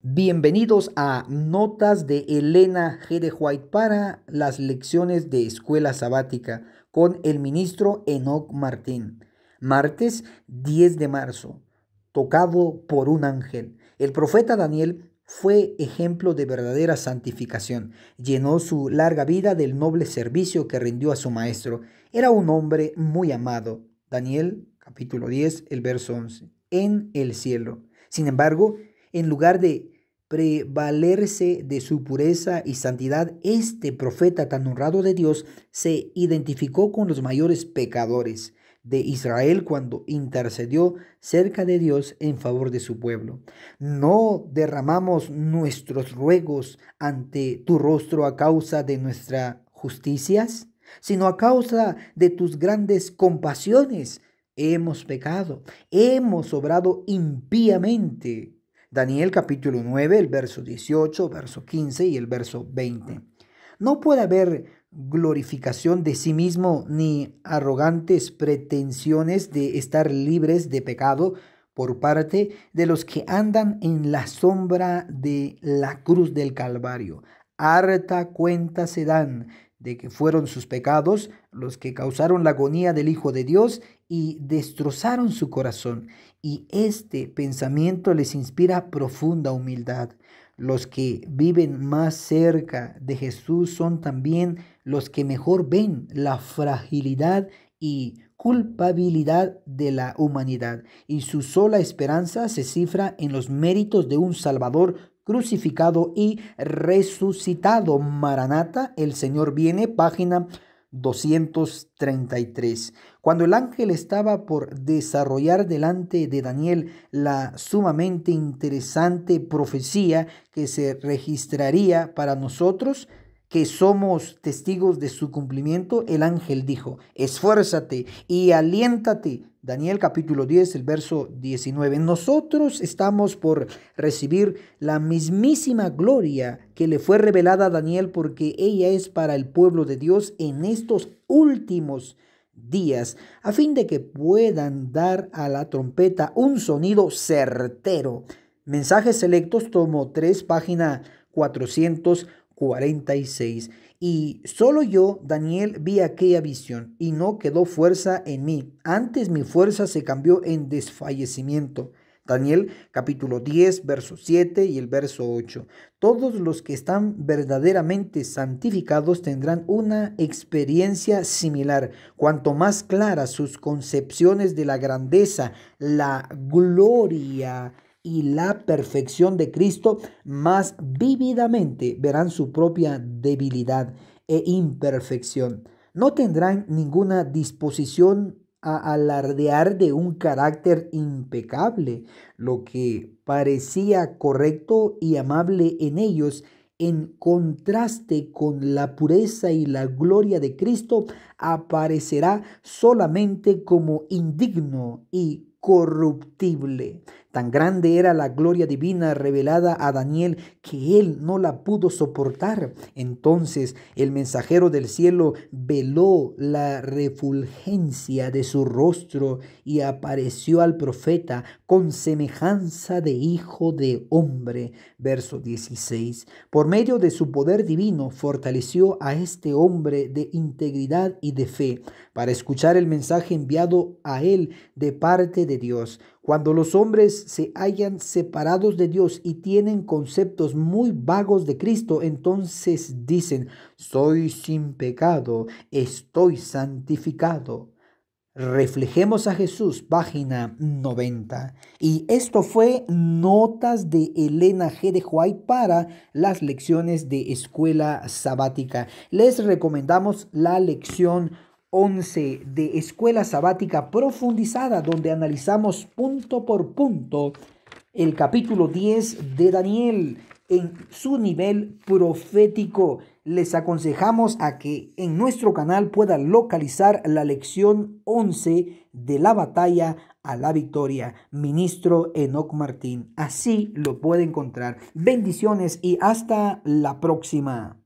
Bienvenidos a Notas de Elena G. White para las lecciones de escuela sabática con el ministro Enoch Martín. Martes 10 de marzo, tocado por un ángel. El profeta Daniel fue ejemplo de verdadera santificación. Llenó su larga vida del noble servicio que rindió a su maestro. Era un hombre muy amado. Daniel capítulo 10, el verso 11. En el cielo. Sin embargo, en lugar de prevalerse de su pureza y santidad, este profeta tan honrado de Dios se identificó con los mayores pecadores de Israel cuando intercedió cerca de Dios en favor de su pueblo. No derramamos nuestros ruegos ante tu rostro a causa de nuestras justicias, sino a causa de tus grandes compasiones. Hemos pecado, hemos obrado impíamente. Daniel capítulo 9, el verso 18, verso 15 y el verso 20. No puede haber glorificación de sí mismo ni arrogantes pretensiones de estar libres de pecado por parte de los que andan en la sombra de la cruz del Calvario. Harta cuenta se dan de que fueron sus pecados los que causaron la agonía del Hijo de Dios y destrozaron su corazón. Y este pensamiento les inspira profunda humildad. Los que viven más cerca de Jesús son también los que mejor ven la fragilidad y culpabilidad de la humanidad, y su sola esperanza se cifra en los méritos de un Salvador crucificado y resucitado. Maranata, el Señor viene, página 233. Cuando el ángel estaba por desarrollar delante de Daniel la sumamente interesante profecía que se registraría para nosotros, que somos testigos de su cumplimiento, el ángel dijo, esfuérzate y aliéntate Daniel capítulo 10, el verso 19. Nosotros estamos por recibir la mismísima gloria que le fue revelada a Daniel porque ella es para el pueblo de Dios en estos últimos días, a fin de que puedan dar a la trompeta un sonido certero. Mensajes selectos, tomo 3, página 400. 46. Y solo yo, Daniel, vi aquella visión, y no quedó fuerza en mí. Antes mi fuerza se cambió en desfallecimiento. Daniel capítulo 10, verso 7 y el verso 8. Todos los que están verdaderamente santificados tendrán una experiencia similar. Cuanto más claras sus concepciones de la grandeza, la gloria, y la perfección de Cristo, más vívidamente verán su propia debilidad e imperfección. No tendrán ninguna disposición a alardear de un carácter impecable, lo que parecía correcto y amable en ellos, en contraste con la pureza y la gloria de Cristo, aparecerá solamente como indigno y corruptible. Tan grande era la gloria divina revelada a Daniel que él no la pudo soportar. Entonces el mensajero del cielo veló la refulgencia de su rostro y apareció al profeta con semejanza de hijo de hombre. Verso 16. Por medio de su poder divino fortaleció a este hombre de integridad y de fe para escuchar el mensaje enviado a él de parte de Dios. Cuando los hombres se hayan separados de Dios y tienen conceptos muy vagos de Cristo, entonces dicen, soy sin pecado, estoy santificado. Reflejemos a Jesús, página 90. Y esto fue Notas de Elena G. de Huay para las lecciones de escuela sabática. Les recomendamos la lección 11 de Escuela Sabática Profundizada, donde analizamos punto por punto el capítulo 10 de Daniel en su nivel profético. Les aconsejamos a que en nuestro canal puedan localizar la lección 11 de la batalla a la victoria, ministro Enoc Martín. Así lo puede encontrar. Bendiciones y hasta la próxima.